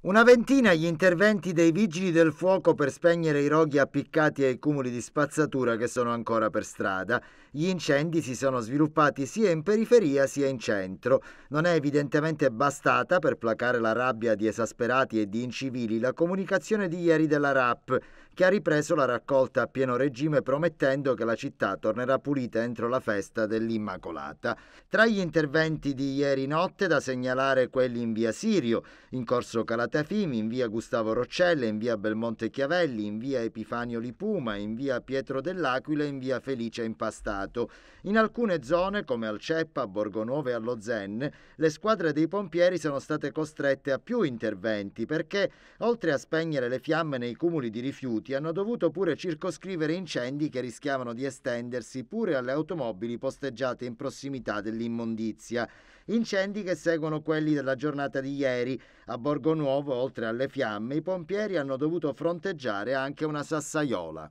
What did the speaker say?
Una ventina gli interventi dei vigili del fuoco per spegnere i roghi appiccati ai cumuli di spazzatura che sono ancora per strada. Gli incendi si sono sviluppati sia in periferia sia in centro. Non è evidentemente bastata per placare la rabbia di esasperati e di incivili la comunicazione di ieri della RAP che ha ripreso la raccolta a pieno regime promettendo che la città tornerà pulita entro la festa dell'Immacolata. Tra gli interventi di ieri notte da segnalare quelli in via Sirio, in corso Calatafimi, in via Gustavo Roccella, in via Belmonte Chiavelli, in via Epifanio Lipuma, in via Pietro dell'Aquila e in via Felice Impastato. In alcune zone, come al Ceppa, a Borgonuovo e allo Zen, le squadre dei pompieri sono state costrette a più interventi perché, oltre a spegnere le fiamme nei cumuli di rifiuti, vigilanti hanno dovuto pure circoscrivere incendi che rischiavano di estendersi pure alle automobili posteggiate in prossimità dell'immondizia. Incendi che seguono quelli della giornata di ieri. A Borgo Nuovo, oltre alle fiamme, i pompieri hanno dovuto fronteggiare anche una sassaiola.